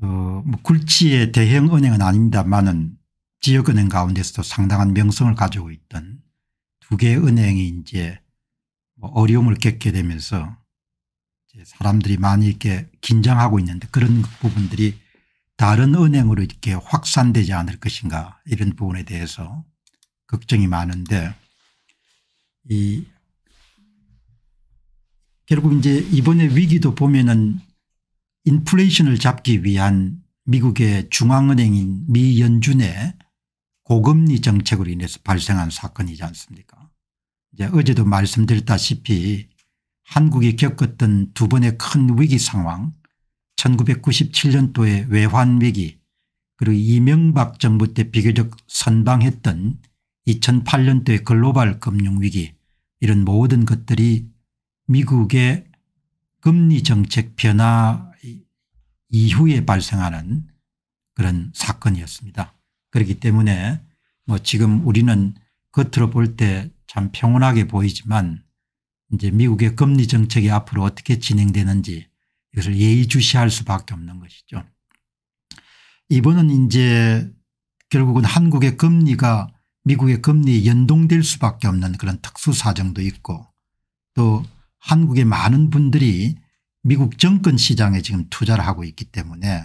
그뭐굴치의 어, 대형 은행은 아닙니다만은 지역은행 가운데서도 상당한 명성을 가지고 있던 두 개의 은행이 이제 뭐 어려움을 겪게 되면서 이제 사람들이 많이 이렇게 긴장하고 있는데 그런 부분들이 다른 은행으로 이렇게 확산되지 않을 것인가 이런 부분에 대해서 걱정이 많은데 이 결국 이제 이번에 위기도 보면은 인플레이션을 잡기 위한 미국의 중앙은행인 미 연준의 고금리 정책으로 인해서 발생한 사건이지 않습니까 이제 어제도 말씀드렸다시피 한국이 겪었던 두 번의 큰 위기 상황 1997년도의 외환위기 그리고 이명박 정부 때 비교적 선방했던 2008년도의 글로벌 금융위기 이런 모든 것들이 미국의 금리 정책 변화 이후에 발생하는 그런 사건이었습니다. 그렇기 때문에 뭐 지금 우리는 겉으로 볼 때 참 평온하게 보이지만 이제 미국의 금리 정책이 앞으로 어떻게 진행되는지 이것을 예의주시할 수밖에 없는 것이죠. 이번은 이제 결국은 한국의 금리가 미국의 금리에 연동될 수밖에 없는 그런 특수 사정도 있고 또 한국의 많은 분들이 미국 정권 시장에 지금 투자를 하고 있기 때문에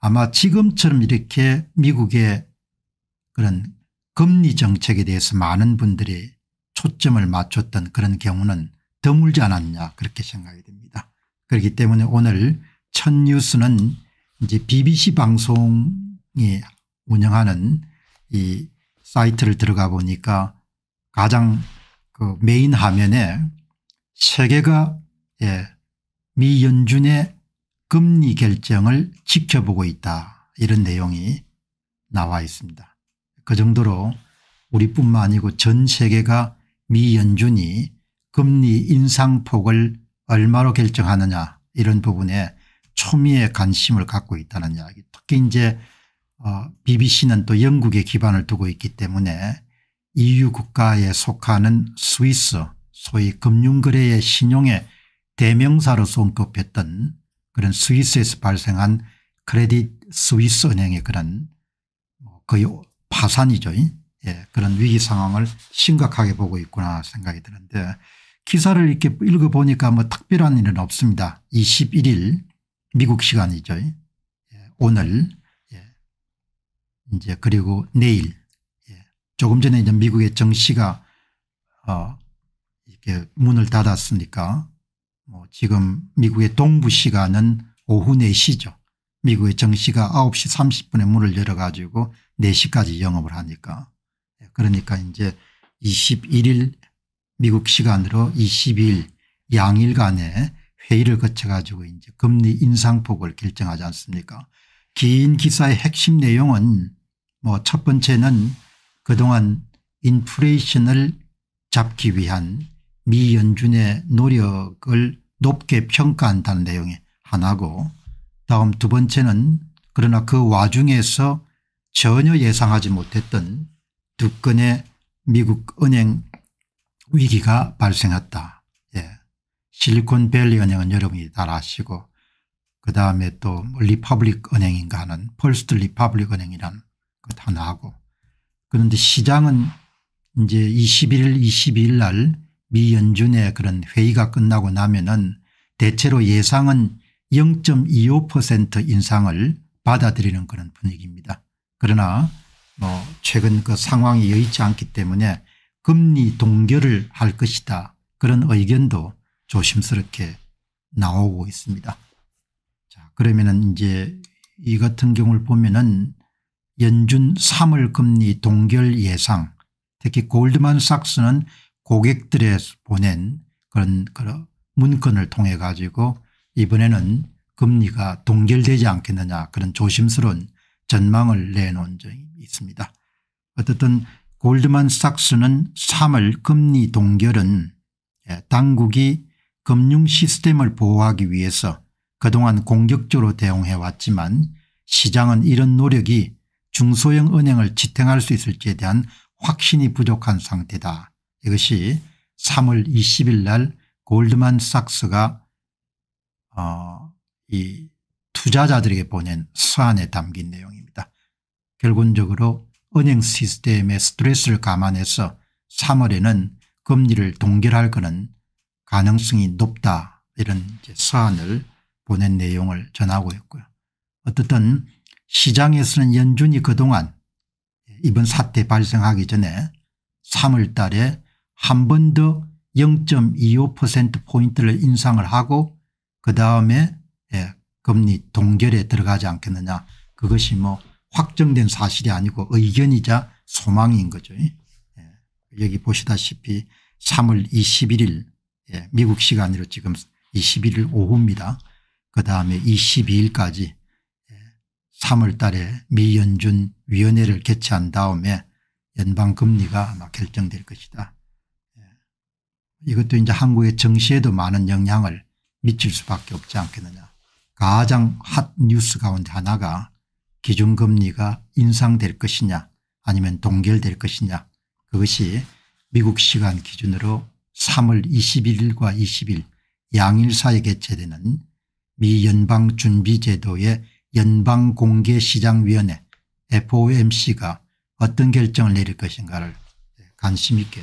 아마 지금처럼 이렇게 미국의 그런 금리 정책에 대해서 많은 분들이 초점을 맞췄던 그런 경우는 드물지 않았냐 그렇게 생각이 됩니다. 그렇기 때문에 오늘 첫 뉴스는 이제 BBC 방송이 운영하는 이 사이트를 들어가 보니까 가장 그 메인 화면에 세계가 예, 미연준의 금리 결정을 지켜보고 있다 이런 내용이 나와 있습니다. 그 정도로 우리뿐만 아니고 전 세계가 미연준이 금리 인상폭을 얼마로 결정하느냐 이런 부분에 초미의 관심을 갖고 있다는 이야기 특히 이제 어 BBC는 또 영국에 기반을 두고 있기 때문에 EU 국가에 속하는 스위스 소위 금융거래의 신용에 대명사로 손급했던 그런 스위스에서 발생한 크레딧 스위스 은행의 그런 뭐 거의 파산이죠. 예, 그런 위기 상황을 심각하게 보고 있구나 생각이 드는데 기사를 이렇게 읽어보니까 뭐 특별한 일은 없습니다. 21일 미국 시간이죠. 예, 오늘 예, 이제 그리고 내일 예, 조금 전에 이제 미국의 정시가 어 이렇게 문을 닫았으니까 뭐 지금 미국의 동부 시간은 오후 4시죠. 미국의 정시가 9시 30분에 문을 열어가지고 4시까지 영업을 하니까 네, 그러니까 이제 21일 미국 시간으로 22일 양일간의 회의를 거쳐가지고 이제 금리 인상폭을 결정하지 않습니까 긴 기사의 핵심 내용은 뭐 첫 번째는 그동안 인플레이션을 잡기 위한 미연준의 노력을 높게 평가한다는 내용이 하나고 다음 두 번째는 그러나 그 와중에서 전혀 예상하지 못했던 두 건의 미국 은행 위기가 발생했다. 예. 실리콘밸리 은행은 여러분이 잘 아시고 그다음에 또 리퍼블릭 은행인가 하는 펄스트 리퍼블릭 은행이라것 하나하고 그런데 시장은 이제 21일 22일 날 미연준의 그런 회의가 끝나고 나면은 대체로 예상은 0.25% 인상을 받아들이는 그런 분위기입니다. 그러나 뭐 최근 그 상황이 여의치 않기 때문에 금리 동결을 할 것이다 그런 의견도 조심스럽게 나오고 있습니다. 자 그러면은 이제 이 같은 경우를 보면은 연준 3월 금리 동결 예상 특히 골드만삭스는 고객들의 보낸 그런, 그런 문건을 통해 가지고 이번에는 금리가 동결되지 않겠느냐 그런 조심스러운 전망을 내놓은 적이 있습니다. 어쨌든 골드만삭스는 3월 금리 동결은 예, 당국이 금융 시스템을 보호하기 위해서 그동안 공격적으로 대응해 왔지만 시장은 이런 노력이 중소형 은행을 지탱할 수 있을지에 대한 확신이 부족한 상태다 이것이 3월 20일 날 골드만삭스가 어, 이 투자자들에게 보낸 서한에 담긴 내용입니다. 결론적으로 은행 시스템의 스트레스를 감안해서 3월에는 금리를 동결할 것은 가능성이 높다 이런 서한을 보낸 내용을 전하고 있고요. 어떻든 시장에서는 연준이 그동안 이번 사태 발생하기 전에 3월 달에 한번더 0.25%포인트를 인상을 하고 그 다음에 예, 금리 동결에 들어가지 않겠느냐 그것이 뭐 확정된 사실이 아니고 의견이자 소망인 거죠. 예. 여기 보시다시피 3월 21일 예, 미국 시간으로 지금 21일 오후입니다. 그 다음에 22일까지 3월 예, 달에 미연준 위원회를 개최한 다음에 연방금리가 아마 결정될 것이다. 이것도 이제 한국의 정시에도 많은 영향을 미칠 수밖에 없지 않겠느냐. 가장 핫 뉴스 가운데 하나가 기준금리가 인상될 것이냐 아니면 동결될 것이냐 그것이 미국 시간 기준으로 3월 21일과 20일 양일 사이 개최되는 미 연방준비제도의 연방공개시장위원회 FOMC가 어떤 결정을 내릴 것인가를 관심 있게